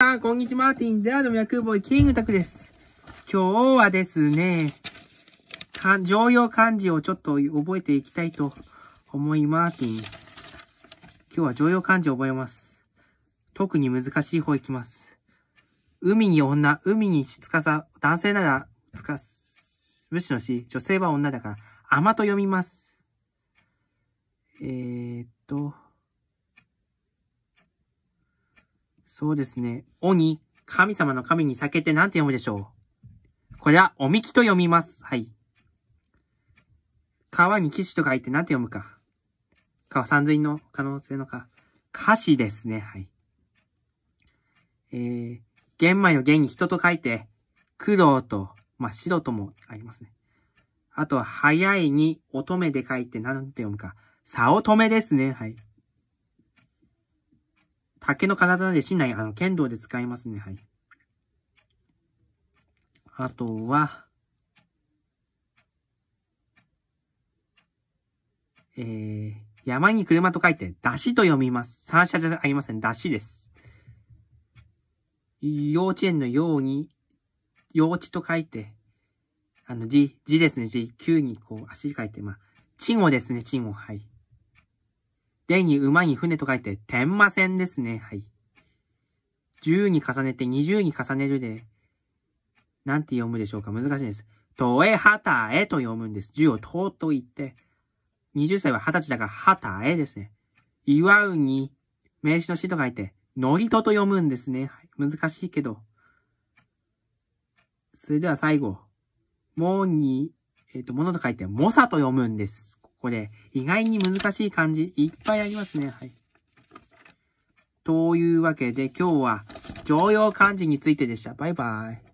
さこんにちは、マーティン。では、のみやボーイ、キングタクです。今日はですね、常用漢字をちょっと覚えていきたいと思います。今日は常用漢字を覚えます。特に難しい方いきます。海に女、海にしつかさ、男性なら、つかす、無視のし、女性は女だから、甘と読みます。えー、っと、そうですね。鬼、神様の神に避けて何て読むでしょうこれは、おみきと読みます。はい。川に騎士と書いて何て読むか。川三髄の可能性のか。歌詞ですね。はい。えー、玄米の玄に人と書いて、黒と、まあ、白ともありますね。あとは、早いに乙女で書いて何て読むか。早乙女ですね。はい。竹の体でしない、あの、剣道で使いますね、はい。あとは、えー、山に車と書いて、出しと読みます。三者じゃありません。出しです。幼稚園のように、幼稚と書いて、あの、字、字ですね、字。急にこう、足書いて、まあ、稚語ですね、稚語。はい。でに馬に船と書いて、天馬船ですね。はい。十に重ねて20に重ねるで、なんて読むでしょうか難しいです。とえはたえと読むんです。十をとうと言って、20歳は20歳だから、はたえですね。祝うに、名詞の死と書いて、のりとと読むんですね。はい、難しいけど。それでは最後。もに、えっ、ー、と、ものと書いて、もさと読むんです。これ、意外に難しい漢字いっぱいありますね。はい。というわけで今日は常用漢字についてでした。バイバイ。